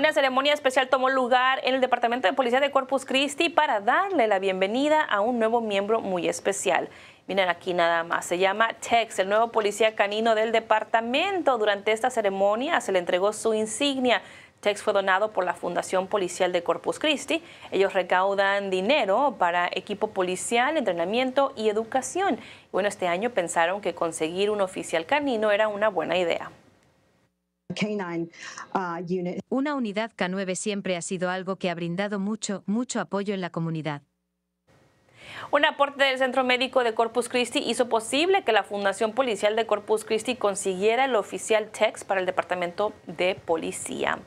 Una ceremonia especial tomó lugar en el Departamento de Policía de Corpus Christi para darle la bienvenida a un nuevo miembro muy especial. Miren aquí nada más, se llama Tex, el nuevo policía canino del departamento. Durante esta ceremonia se le entregó su insignia. Tex fue donado por la Fundación Policial de Corpus Christi. Ellos recaudan dinero para equipo policial, entrenamiento y educación. Bueno, este año pensaron que conseguir un oficial canino era una buena idea. Uh, Una unidad K9 siempre ha sido algo que ha brindado mucho, mucho apoyo en la comunidad. Un aporte del Centro Médico de Corpus Christi hizo posible que la Fundación Policial de Corpus Christi consiguiera el oficial TEX para el Departamento de Policía.